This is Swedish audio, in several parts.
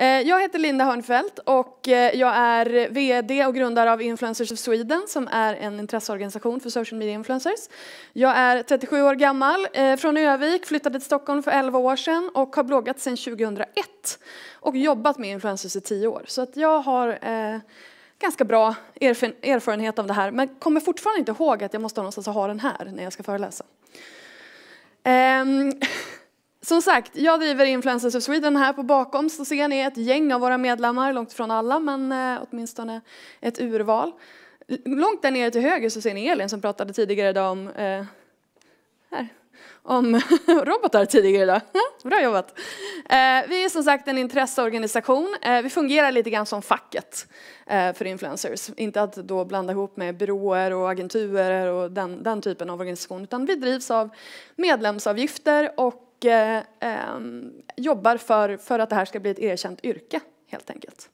Eh, jag heter Linda Hörnfeldt och eh, jag är VD och grundare av Influencers of Sweden som är en intresseorganisation för social media influencers. Jag är 37 år gammal, eh, från Övik, flyttade till Stockholm för 11 år sedan och har bloggat sedan 2001 och jobbat med influencers i 10 år. Så att jag har eh, ganska bra erf erfarenhet av det här men kommer fortfarande inte ihåg att jag måste ha någonstans att ha den här när jag ska föreläsa. Um, Som sagt, jag driver Influencers of Sweden här på bakom så ser ni ett gäng av våra medlemmar, långt ifrån alla men eh, åtminstone ett urval. Långt där nere till höger så ser ni Elin som pratade tidigare idag om, eh, här, om robotar tidigare idag. Bra jobbat! Eh, vi är som sagt en intresseorganisation. Eh, vi fungerar lite grann som facket eh, för influencers. Inte att då blanda ihop med byråer och agenturer och den, den typen av organisation utan vi drivs av medlemsavgifter och och eh, jobbar för, för att det här ska bli ett erkänt yrke helt enkelt.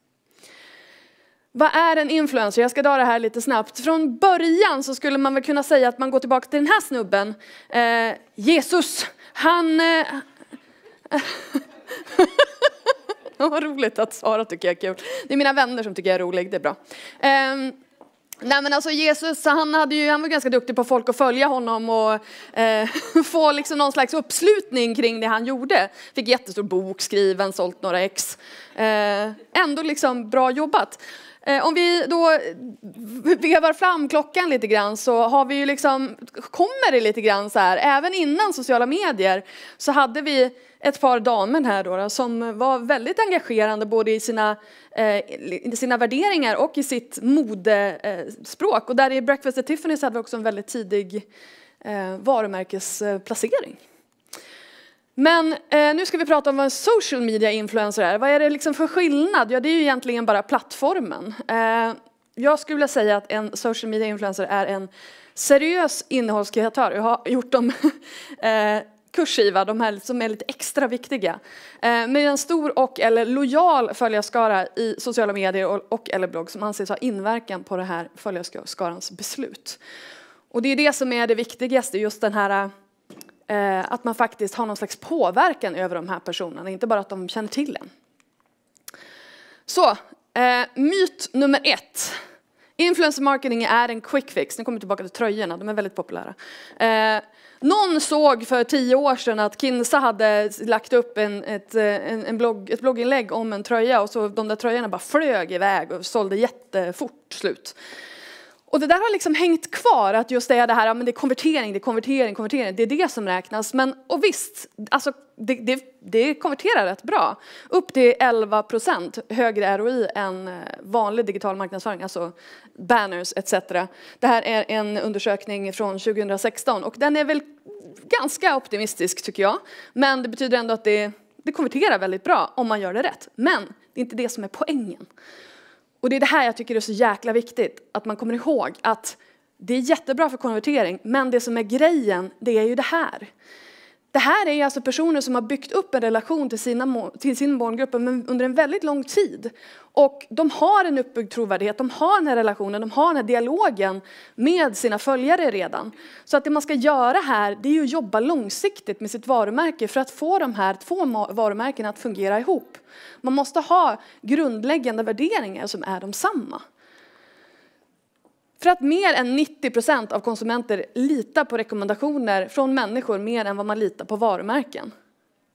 Vad är en influencer? Jag ska dra det här lite snabbt. Från början så skulle man väl kunna säga att man går tillbaka till den här snubben. Eh, Jesus, han... Eh, Vad roligt att Sara tycker jag är kul. Det är mina vänner som tycker jag är rolig, det är bra. Eh, Nej men alltså Jesus, han, hade ju, han var ganska duktig på folk att följa honom och eh, få liksom någon slags uppslutning kring det han gjorde. Fick jättestor bok skriven, sålt några ex. Eh, ändå liksom bra jobbat. Eh, om vi då vevar fram klockan lite grann så har vi ju liksom, kommer det lite grann så här, även innan sociala medier så hade vi ett par damer här då, som var väldigt engagerande både i sina, eh, sina värderingar och i sitt modespråk. Eh, och där i Breakfast at Tiffany's hade vi också en väldigt tidig eh, varumärkesplacering. Men eh, nu ska vi prata om vad en social media influencer är. Vad är det liksom för skillnad? Ja, det är ju egentligen bara plattformen. Eh, jag skulle vilja säga att en social media influencer är en seriös innehållskreatör. Jag har gjort dem eh, kursiva, de här som är lite extra viktiga. Eh, Med en stor och eller lojal följarskara i sociala medier och, och eller blogg som anses ha inverkan på det här följarskarans beslut. Och det är det som är det viktigaste, just den här eh, att man faktiskt har någon slags påverkan över de här personerna, inte bara att de känner till en. Så, eh, myt nummer ett. Influencer marketing är en quick fix. Nu kommer jag tillbaka till tröjorna, de är väldigt populära. Eh, någon såg för tio år sedan att Kinsa hade lagt upp en, ett, eh, en, en blogg, ett blogginlägg om en tröja och så de där tröjorna bara flög iväg och sålde jättefort slut. Och det där har liksom hängt kvar, att just det är det här, ja, men det är konvertering, det är konvertering, konvertering, det är det som räknas. Men och visst, alltså, det, det, det konverterar rätt bra. Upp till 11 procent högre ROI än eh, vanlig digital marknadsföring, alltså banners etc. Det här är en undersökning från 2016 och den är väl ganska optimistisk tycker jag. Men det betyder ändå att det, det konverterar väldigt bra om man gör det rätt. Men det är inte det som är poängen. Och det är det här jag tycker är så jäkla viktigt, att man kommer ihåg att det är jättebra för konvertering, men det som är grejen, det är ju det här. Det här är alltså personer som har byggt upp en relation till, sina, till sin målgrupp under en väldigt lång tid. Och de har en uppbyggd trovärdighet, de har den här relationen, de har den här dialogen med sina följare redan. Så att det man ska göra här, det är att jobba långsiktigt med sitt varumärke för att få de här två varumärkena att fungera ihop. Man måste ha grundläggande värderingar som är de samma. För att mer än 90 procent av konsumenter litar på rekommendationer från människor mer än vad man litar på varumärken.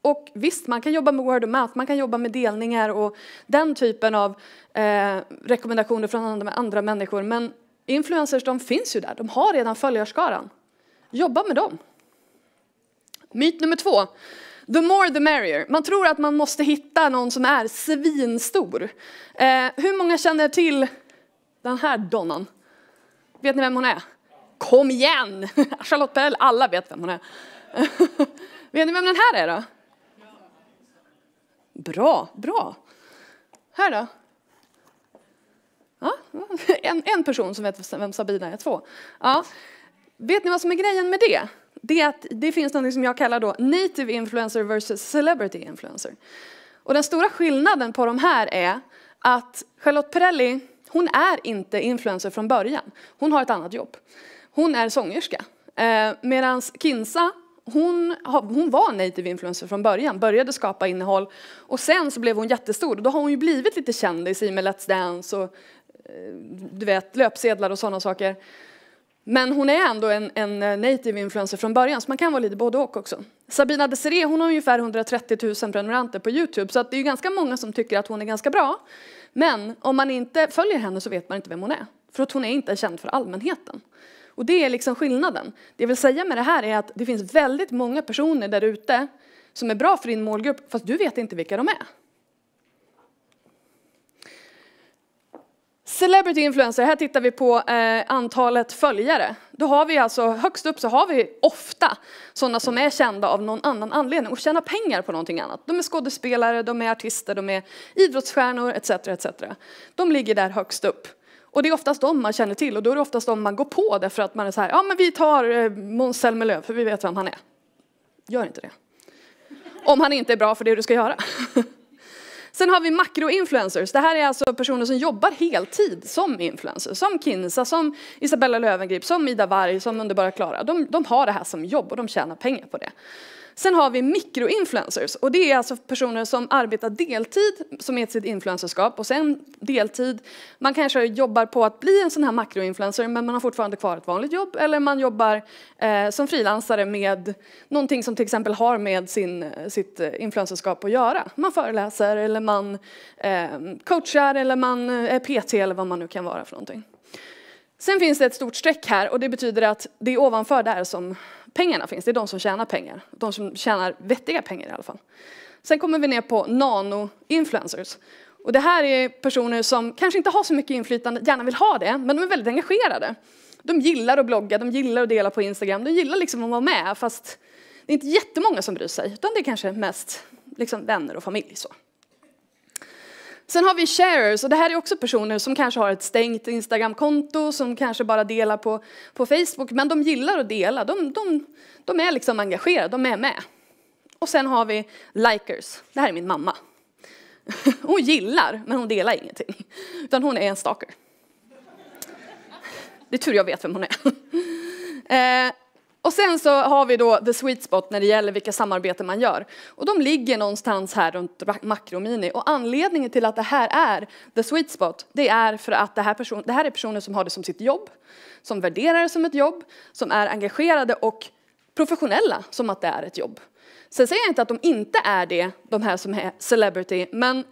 Och visst, man kan jobba med word of mouth, man kan jobba med delningar och den typen av eh, rekommendationer från andra, andra människor. Men influencers, de finns ju där. De har redan följarskaran. Jobba med dem. Myt nummer två. The more the merrier. Man tror att man måste hitta någon som är svinstor. Eh, hur många känner till den här donnan? Vet ni vem hon är? Kom igen! Charlotte Perrell, alla vet vem hon är. vet ni vem den här är då? Bra, bra. Här då? Ja, en, en person som vet vem Sabina är, två. Ja. Vet ni vad som är grejen med det? Det är att det finns något som jag kallar då native influencer versus celebrity influencer. Och den stora skillnaden på de här är att Charlotte Perrelli hon är inte influencer från början. Hon har ett annat jobb. Hon är sångerska. Eh, Medan Kinsa hon, hon, var native influencer från början, började skapa innehåll och sen så blev hon jättestor och då har hon ju blivit lite kändis i med Let's Dance och eh, du vet löpsedlar och sådana saker. Men hon är ändå en, en, eh, native influencer från början så man kan vara lite både och också. Sabina Desiree hon har ungefär 130 000 prenumeranter på Youtube så att det är ganska många som tycker att hon är ganska bra. Men om man inte följer henne så vet man inte vem hon är. För att hon är inte känd för allmänheten. Och det är liksom skillnaden. Det jag vill säga med det här är att det finns väldigt många personer där ute som är bra för din målgrupp fast du vet inte vilka de är. Celebrity influencer, här tittar vi på eh, antalet följare. Då har vi alltså, högst upp så har vi ofta sådana som är kända av någon annan anledning och tjänar pengar på någonting annat. De är skådespelare, de är artister, de är idrottsstjärnor etc. etc. De ligger där högst upp. Och det är oftast dem man känner till och då är det oftast dem man går på därför att man är så här, ja men vi tar eh, Måns Zelmerlöw för vi vet vem han är. Gör inte det. Om han inte är bra för det du ska göra. Sen har vi makroinfluencers. Det här är alltså personer som jobbar heltid som influencers. Som Kinsa, som Isabella Löwengrip, som Ida Warg, som Underbara Klara. De, de har det här som jobb och de tjänar pengar på det. Sen har vi mikroinfluencers och det är alltså personer som arbetar deltid som är sitt influencerskap och sen deltid. Man kanske jobbar på att bli en sån här makroinfluencer men man har fortfarande kvar ett vanligt jobb eller man jobbar eh, som frilansare med någonting som till exempel har med sin, sitt influencerskap att göra. Man föreläser eller man eh, coachar eller man eh, är PT eller vad man nu kan vara för någonting. Sen finns det ett stort streck här och det betyder att det är ovanför där som pengarna finns, det är de som tjänar pengar. De som tjänar vettiga pengar i alla fall. Sen kommer vi ner på nano-influencers. Och det här är personer som kanske inte har så mycket inflytande, gärna vill ha det, men de är väldigt engagerade. De gillar att blogga, de gillar att dela på Instagram, de gillar liksom att vara med fast det är inte jättemånga som bryr sig, utan det är kanske mest liksom vänner och familj. så. Sen har vi sharers och det här är också personer som kanske har ett stängt Instagramkonto, som kanske bara delar på, på Facebook, men de gillar att dela, de, de, de är liksom engagerade, de är med. Och sen har vi likers, det här är min mamma. Hon gillar, men hon delar ingenting, utan hon är en stalker. Det är tur jag vet vem hon är. Eh, och sen så har vi då the sweet spot när det gäller vilka samarbeten man gör. Och de ligger någonstans här runt makromini. Och anledningen till att det här är the sweet spot, det är för att det här, person, det här är personer som har det som sitt jobb, som värderar det som ett jobb, som är engagerade och professionella som att det är ett jobb. Sen säger jag inte att de inte är det, de här som är celebrity, men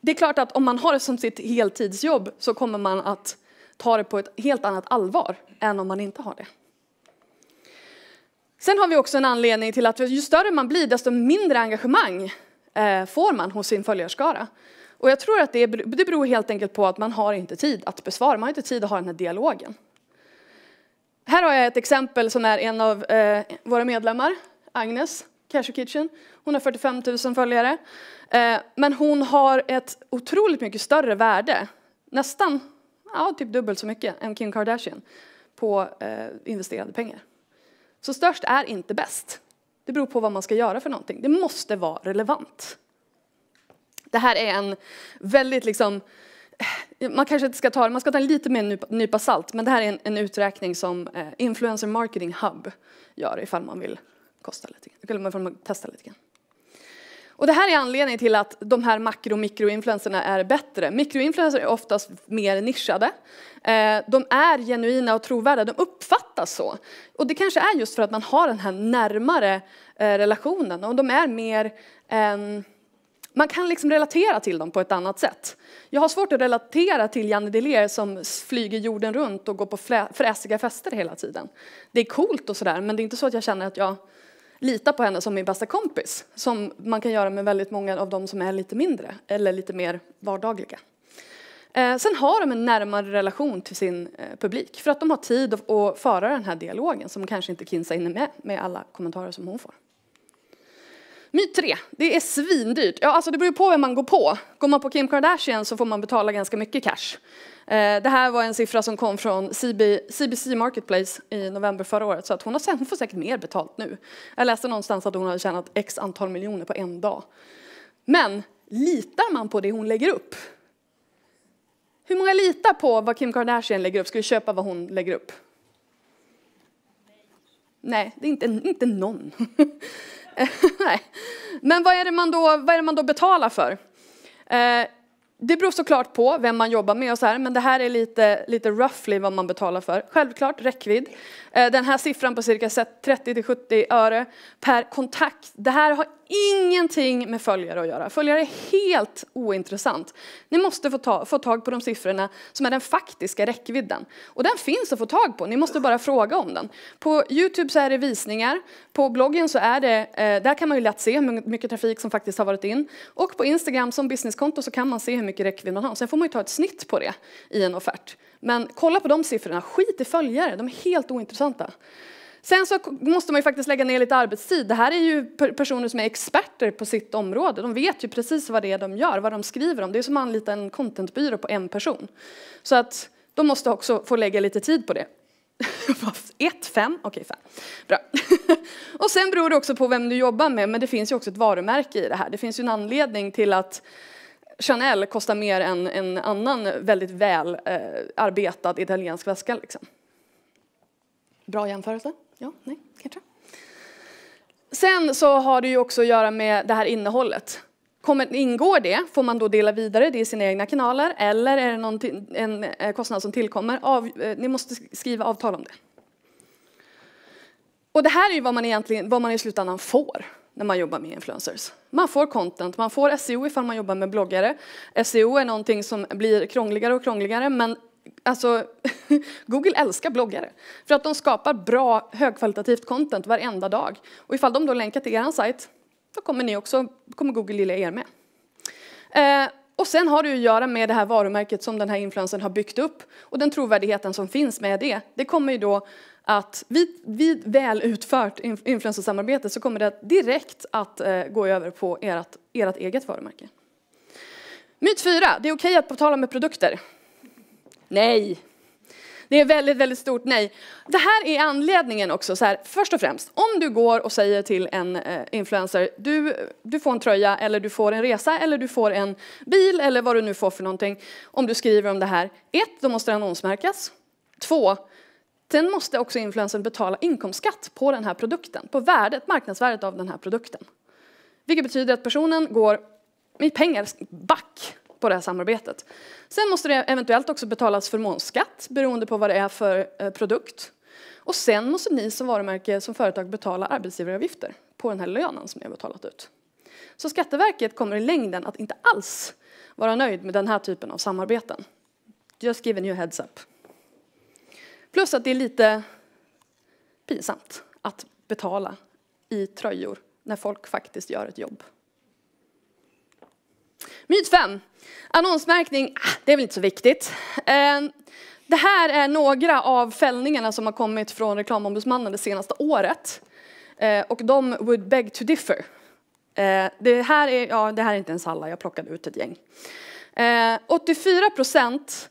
det är klart att om man har det som sitt heltidsjobb så kommer man att ta det på ett helt annat allvar än om man inte har det. Sen har vi också en anledning till att ju större man blir, desto mindre engagemang eh, får man hos sin följarskara. Och jag tror att det, det beror helt enkelt på att man har inte tid att besvara, man har inte tid att ha den här dialogen. Här har jag ett exempel som är en av eh, våra medlemmar, Agnes Cashew Kitchen. Hon har 45 000 följare. Eh, men hon har ett otroligt mycket större värde, nästan ja, typ dubbelt så mycket, än Kim Kardashian på eh, investerade pengar. Så störst är inte bäst. Det beror på vad man ska göra för någonting. Det måste vara relevant. Det här är en väldigt liksom, man kanske inte ska ta man ska ta en lite mer nypa, salt, men det här är en, en uträkning som eh, Influencer Marketing Hub gör ifall man vill kosta lite grann, eller ifall man testa lite grann. Och det här är anledningen till att de här makro och mikroinfluenserna är bättre. Mikroinfluencers är oftast mer nischade. Eh, de är genuina och trovärda, de uppfattas så. Och det kanske är just för att man har den här närmare eh, relationen och de är mer ehm, man kan liksom relatera till dem på ett annat sätt. Jag har svårt att relatera till Janne Deler som flyger jorden runt och går på fräsiga fester hela tiden. Det är coolt och sådär, men det är inte så att jag känner att jag lita på henne som min bästa kompis, som man kan göra med väldigt många av de som är lite mindre eller lite mer vardagliga. Eh, sen har de en närmare relation till sin eh, publik för att de har tid att, föra den här dialogen som kanske inte Kinsey hinner med, med alla kommentarer som hon får. Myt tre, det är svindyrt. Ja, alltså det beror på vem man går på. Går man på Kim Kardashian så får man betala ganska mycket cash. Eh, det här var en siffra som kom från CBC Marketplace i november förra året så att hon, har, hon får säkert mer betalt nu. Jag läste någonstans att hon hade tjänat x antal miljoner på en dag. Men litar man på det hon lägger upp? Hur många litar på vad Kim Kardashian lägger upp? Ska vi köpa vad hon lägger upp? Nej, det är inte, inte någon. Nej. Men vad är, det man då, vad är det man då betalar för? Eh, det beror såklart på vem man jobbar med och så här, men det här är lite, lite roughly vad man betalar för. Självklart räckvidd. Eh, den här siffran på cirka 30 till 70 öre per kontakt. Det här har ingenting med följare att göra. Följare är helt ointressant. Ni måste få, ta, få tag på de siffrorna som är den faktiska räckvidden. Och den finns att få tag på, ni måste bara fråga om den. På Youtube så är det visningar, på bloggen så är det, eh, där kan man ju lätt se hur mycket trafik som faktiskt har varit in. Och på Instagram som businesskonto så kan man se hur mycket mycket räckvidd man har. Sen får man ju ta ett snitt på det i en offert. Men kolla på de siffrorna, skit i följare, de är helt ointressanta. Sen så måste man ju faktiskt lägga ner lite arbetstid. Det här är ju personer som är experter på sitt område. De vet ju precis vad det är de gör, vad de skriver om. Det är som att anlita en contentbyrå på en person. Så att de måste också få lägga lite tid på det. Ett, fem, okej fem. Bra. och sen beror det också på vem du jobbar med, men det finns ju också ett varumärke i det här. Det finns ju en anledning till att Chanel kostar mer än en annan väldigt väl eh, arbetad italiensk väska. Liksom. Bra jämförelse? Ja, nej, kanske. Sen så har det ju också att göra med det här innehållet. Kommer, ingår det, får man då dela vidare det i sina egna kanaler eller är det någon, en eh, kostnad som tillkommer? Av, eh, ni måste skriva avtal om det. Och det här är ju vad man, egentligen, vad man i slutändan får när man jobbar med influencers. Man får content, man får SEO ifall man jobbar med bloggare. SEO är någonting som blir krångligare och krångligare men alltså, Google älskar bloggare för att de skapar bra högkvalitativt content varenda dag. Och ifall de då länkar till er sajt, då kommer ni också, kommer Google gilla er med. Eh, och sen har det att göra med det här varumärket som den här influencern har byggt upp och den trovärdigheten som finns med det. Det kommer ju då att vid, vid väl utfört influencersamarbete så kommer det direkt att eh, gå över på ert, ert eget varumärke. Myt 4. Det är okej att betala med produkter. Nej. Det är väldigt, väldigt stort nej. Det här är anledningen också. Så här, först och främst, om du går och säger till en eh, influencer, du, du får en tröja eller du får en resa eller du får en bil eller vad du nu får för någonting. Om du skriver om det här, ett, då måste det annonsmärkas. Två, Sen måste också influensen betala inkomstskatt på den här produkten, på värdet, marknadsvärdet av den här produkten. Vilket betyder att personen går med pengar back på det här samarbetet. Sen måste det eventuellt också betalas förmånsskatt beroende på vad det är för eh, produkt. Och sen måste ni som varumärke, som företag betala arbetsgivaravgifter på den här lönen som ni har betalat ut. Så Skatteverket kommer i längden att inte alls vara nöjd med den här typen av samarbeten. Just giving you heads up. Plus att det är lite pinsamt att betala i tröjor när folk faktiskt gör ett jobb. Myt 5. Annonsmärkning, ah, det är väl inte så viktigt. Eh, det här är några av fällningarna som har kommit från Reklamombudsmannen det senaste året. Eh, och de would beg to differ. Eh, det här är, ja, det här är inte ens alla, jag plockade ut ett gäng. 84 procent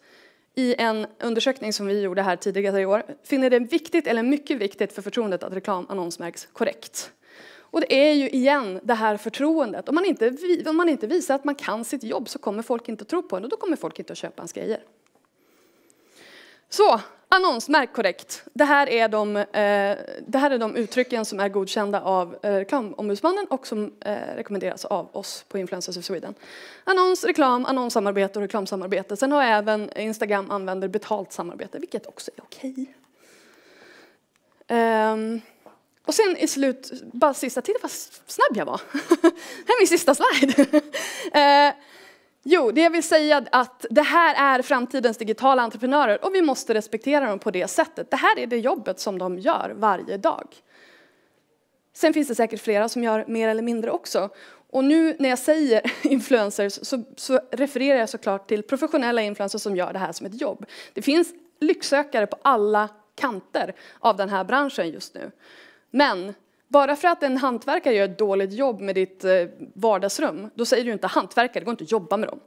i en undersökning som vi gjorde här tidigare i år finner det viktigt eller mycket viktigt för förtroendet att reklamannons märks korrekt. Och det är ju igen det här förtroendet. Om man, inte, om man inte visar att man kan sitt jobb så kommer folk inte att tro på en och då kommer folk inte att köpa ens grejer. Så Annonsmärk korrekt. Det här, är de, eh, det här är de uttrycken som är godkända av eh, Reklamombudsmannen och som eh, rekommenderas av oss på Influencers of Sweden. Annons, reklam, annonssamarbete och reklamsamarbete. Sen har även Instagram använder betalt samarbete, vilket också är okej. Ehm, och sen i slut, bara sista, titta vad snabb jag var. det här är min sista slide. Eh, Jo, det jag vill säga att det här är framtidens digitala entreprenörer och vi måste respektera dem på det sättet. Det här är det jobbet som de gör varje dag. Sen finns det säkert flera som gör mer eller mindre också. Och nu när jag säger influencers så, så refererar jag såklart till professionella influencers som gör det här som ett jobb. Det finns lycksökare på alla kanter av den här branschen just nu. Men bara för att en hantverkare gör ett dåligt jobb med ditt eh, vardagsrum, då säger du inte hantverkare, det går inte att jobba med dem.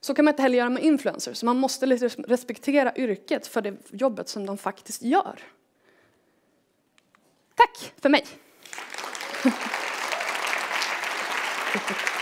Så kan man inte heller göra med influencers. Man måste respektera yrket för det jobbet som de faktiskt gör. Tack för mig!